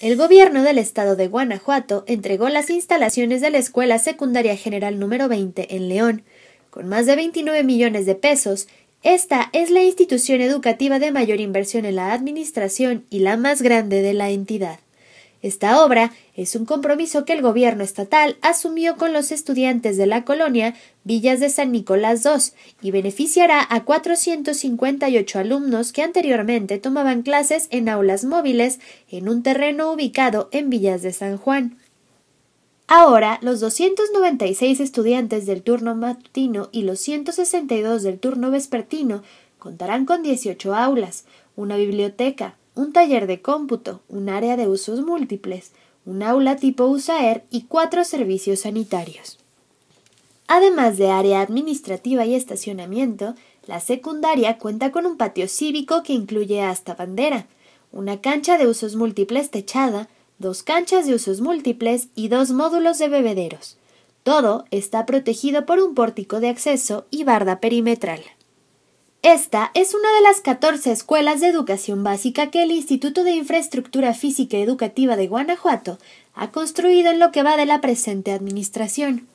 El gobierno del estado de Guanajuato entregó las instalaciones de la Escuela Secundaria General número 20 en León. Con más de 29 millones de pesos, esta es la institución educativa de mayor inversión en la administración y la más grande de la entidad. Esta obra es un compromiso que el gobierno estatal asumió con los estudiantes de la colonia Villas de San Nicolás II y beneficiará a 458 alumnos que anteriormente tomaban clases en aulas móviles en un terreno ubicado en Villas de San Juan. Ahora, los 296 estudiantes del turno matutino y los 162 del turno vespertino contarán con 18 aulas, una biblioteca, un taller de cómputo, un área de usos múltiples, un aula tipo USAER y cuatro servicios sanitarios. Además de área administrativa y estacionamiento, la secundaria cuenta con un patio cívico que incluye hasta bandera, una cancha de usos múltiples techada, dos canchas de usos múltiples y dos módulos de bebederos. Todo está protegido por un pórtico de acceso y barda perimetral. Esta es una de las 14 escuelas de educación básica que el Instituto de Infraestructura Física Educativa de Guanajuato ha construido en lo que va de la presente administración.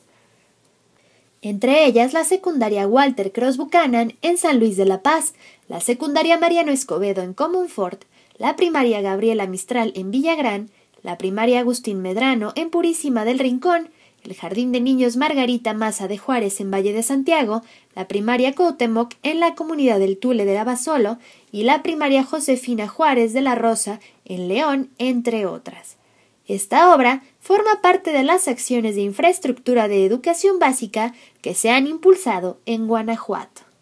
Entre ellas la secundaria Walter Cross Buchanan en San Luis de la Paz, la secundaria Mariano Escobedo en Comunfort, la primaria Gabriela Mistral en Villagrán, la primaria Agustín Medrano en Purísima del Rincón, el Jardín de Niños Margarita Maza de Juárez en Valle de Santiago, la Primaria Coutemoc en la comunidad del Tule de Abasolo y la Primaria Josefina Juárez de la Rosa en León, entre otras. Esta obra forma parte de las acciones de infraestructura de educación básica que se han impulsado en Guanajuato.